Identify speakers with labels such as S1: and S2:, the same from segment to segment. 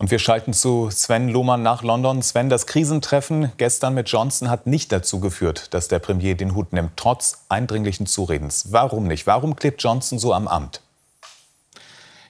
S1: Und wir schalten zu Sven Lohmann nach London. Sven, das Krisentreffen gestern mit Johnson hat nicht dazu geführt, dass der Premier den Hut nimmt, trotz eindringlichen Zuredens. Warum nicht? Warum klebt Johnson so am Amt?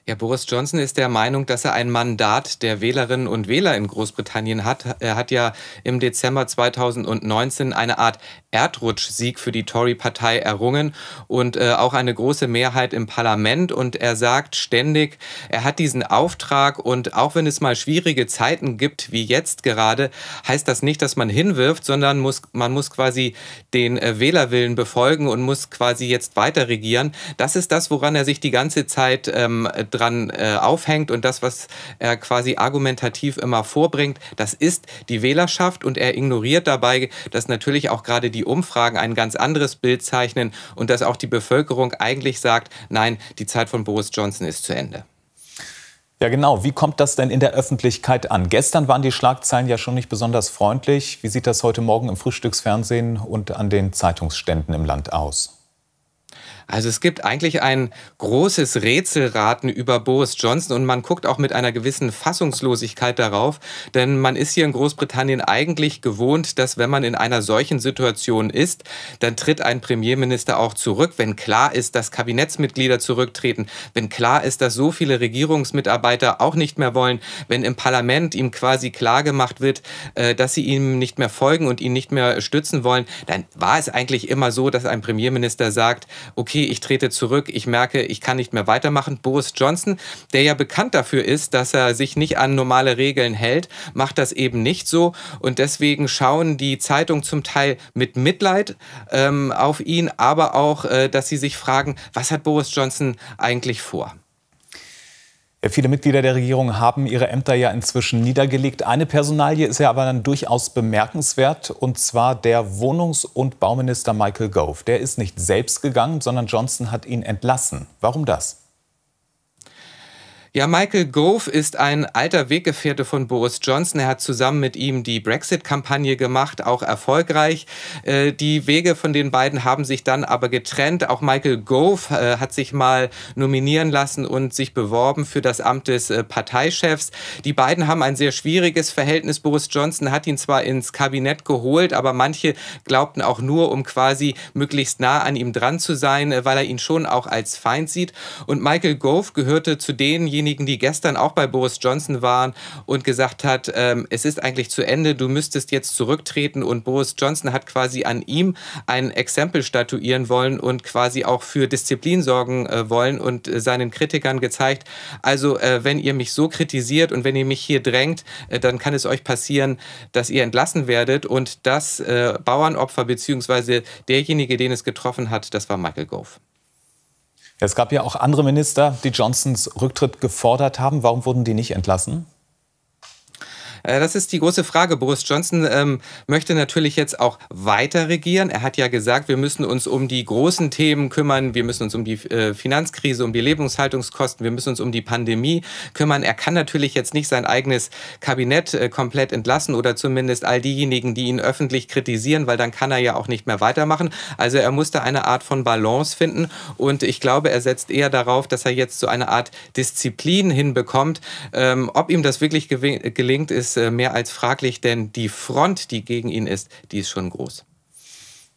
S2: Ja, Boris Johnson ist der Meinung, dass er ein Mandat der Wählerinnen und Wähler in Großbritannien hat. Er hat ja im Dezember 2019 eine Art Erdrutschsieg für die Tory-Partei errungen und äh, auch eine große Mehrheit im Parlament. Und er sagt ständig, er hat diesen Auftrag und auch wenn es mal schwierige Zeiten gibt, wie jetzt gerade, heißt das nicht, dass man hinwirft, sondern muss, man muss quasi den äh, Wählerwillen befolgen und muss quasi jetzt weiter regieren. Das ist das, woran er sich die ganze Zeit ähm, dran äh, aufhängt und das, was er quasi argumentativ immer vorbringt, das ist die Wählerschaft und er ignoriert dabei, dass natürlich auch gerade die Umfragen ein ganz anderes Bild zeichnen und dass auch die Bevölkerung eigentlich sagt, nein, die Zeit von Boris Johnson ist zu Ende.
S1: Ja, genau. Wie kommt das denn in der Öffentlichkeit an? Gestern waren die Schlagzeilen ja schon nicht besonders freundlich. Wie sieht das heute Morgen im Frühstücksfernsehen und an den Zeitungsständen im Land aus?
S2: Also es gibt eigentlich ein großes Rätselraten über Boris Johnson und man guckt auch mit einer gewissen Fassungslosigkeit darauf, denn man ist hier in Großbritannien eigentlich gewohnt, dass wenn man in einer solchen Situation ist, dann tritt ein Premierminister auch zurück, wenn klar ist, dass Kabinettsmitglieder zurücktreten, wenn klar ist, dass so viele Regierungsmitarbeiter auch nicht mehr wollen, wenn im Parlament ihm quasi klargemacht wird, äh, dass sie ihm nicht mehr folgen und ihn nicht mehr stützen wollen, dann war es eigentlich immer so, dass ein Premierminister sagt, okay, okay, ich trete zurück, ich merke, ich kann nicht mehr weitermachen. Boris Johnson, der ja bekannt dafür ist, dass er sich nicht an normale Regeln hält, macht das eben nicht so. Und deswegen schauen die Zeitungen zum Teil mit Mitleid ähm, auf ihn, aber auch, äh, dass sie sich fragen, was hat Boris Johnson eigentlich vor?
S1: Viele Mitglieder der Regierung haben ihre Ämter ja inzwischen niedergelegt. Eine Personalie ist ja aber dann durchaus bemerkenswert, und zwar der Wohnungs- und Bauminister Michael Gove. Der ist nicht selbst gegangen, sondern Johnson hat ihn entlassen. Warum das?
S2: Ja, Michael Gove ist ein alter Weggefährte von Boris Johnson. Er hat zusammen mit ihm die Brexit-Kampagne gemacht, auch erfolgreich. Äh, die Wege von den beiden haben sich dann aber getrennt. Auch Michael Gove äh, hat sich mal nominieren lassen und sich beworben für das Amt des äh, Parteichefs. Die beiden haben ein sehr schwieriges Verhältnis. Boris Johnson hat ihn zwar ins Kabinett geholt, aber manche glaubten auch nur, um quasi möglichst nah an ihm dran zu sein, weil er ihn schon auch als Feind sieht. Und Michael Gove gehörte zu denjenigen, diejenigen, die gestern auch bei Boris Johnson waren und gesagt hat, ähm, es ist eigentlich zu Ende, du müsstest jetzt zurücktreten. Und Boris Johnson hat quasi an ihm ein Exempel statuieren wollen und quasi auch für Disziplin sorgen äh, wollen und äh, seinen Kritikern gezeigt, also äh, wenn ihr mich so kritisiert und wenn ihr mich hier drängt, äh, dann kann es euch passieren, dass ihr entlassen werdet. Und das äh, Bauernopfer beziehungsweise derjenige, den es getroffen hat, das war Michael Gove.
S1: Es gab ja auch andere Minister, die Johnsons Rücktritt gefordert haben. Warum wurden die nicht entlassen?
S2: Äh, das ist die große Frage. Boris Johnson ähm, möchte natürlich jetzt auch weiter regieren. Er hat ja gesagt, wir müssen uns um die großen Themen kümmern. Wir müssen uns um die äh, Finanzkrise, um die Lebenshaltungskosten, wir müssen uns um die Pandemie kümmern. Er kann natürlich jetzt nicht sein eigenes Kabinett äh, komplett entlassen oder zumindest all diejenigen, die ihn öffentlich kritisieren, weil dann kann er ja auch nicht mehr weitermachen. Also er muss da eine Art von Balance finden und ich glaube, er setzt eher darauf, dass er jetzt so eine Art Disziplin hinbekommt. Ähm, ob ihm das wirklich gelingt, ist ist äh, mehr als fraglich, denn die Front, die gegen ihn ist, die ist schon groß.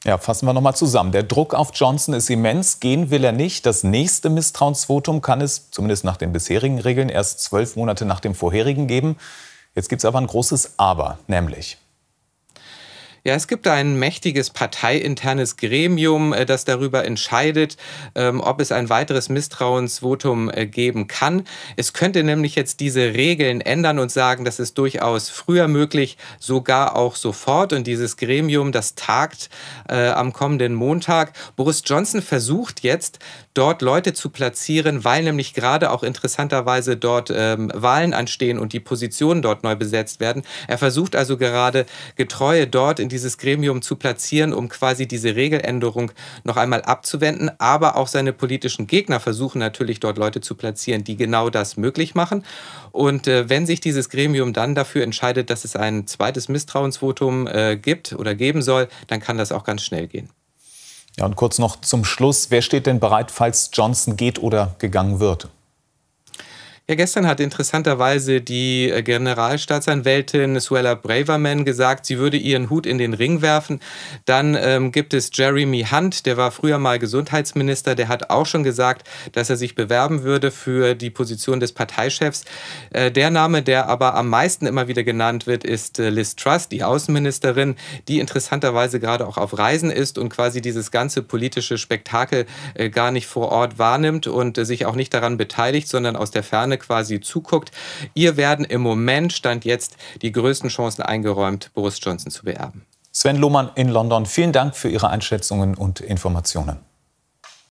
S2: Ja, fassen wir nochmal zusammen. Der Druck auf Johnson ist immens. Gehen
S1: will er nicht. Das nächste Misstrauensvotum kann es, zumindest nach den bisherigen Regeln, erst zwölf Monate nach dem vorherigen geben. Jetzt gibt es aber ein großes Aber, nämlich
S2: ja, es gibt ein mächtiges parteiinternes Gremium, äh, das darüber entscheidet, ähm, ob es ein weiteres Misstrauensvotum äh, geben kann. Es könnte nämlich jetzt diese Regeln ändern und sagen, das ist durchaus früher möglich, sogar auch sofort. Und dieses Gremium, das tagt äh, am kommenden Montag. Boris Johnson versucht jetzt, dort Leute zu platzieren, weil nämlich gerade auch interessanterweise dort ähm, Wahlen anstehen und die Positionen dort neu besetzt werden. Er versucht also gerade Getreue dort in dieses Gremium zu platzieren, um quasi diese Regeländerung noch einmal abzuwenden. Aber auch seine politischen Gegner versuchen natürlich dort Leute zu platzieren, die genau das möglich machen. Und äh, wenn sich dieses Gremium dann dafür entscheidet, dass es ein zweites Misstrauensvotum äh, gibt oder geben soll, dann kann das auch ganz schnell gehen.
S1: Ja, und kurz noch zum Schluss. Wer steht denn bereit, falls Johnson geht oder gegangen wird?
S2: Ja, gestern hat interessanterweise die äh, Generalstaatsanwältin Suella Braverman gesagt, sie würde ihren Hut in den Ring werfen. Dann ähm, gibt es Jeremy Hunt, der war früher mal Gesundheitsminister, der hat auch schon gesagt, dass er sich bewerben würde für die Position des Parteichefs. Äh, der Name, der aber am meisten immer wieder genannt wird, ist äh, Liz Truss, die Außenministerin, die interessanterweise gerade auch auf Reisen ist und quasi dieses ganze politische Spektakel äh, gar nicht vor Ort wahrnimmt und äh, sich auch nicht daran beteiligt, sondern aus der Ferne gerne quasi zuguckt. Ihr werden im Moment, Stand jetzt, die größten Chancen eingeräumt, Boris Johnson zu beerben.
S1: Sven Lohmann in London, vielen Dank für Ihre Einschätzungen und Informationen.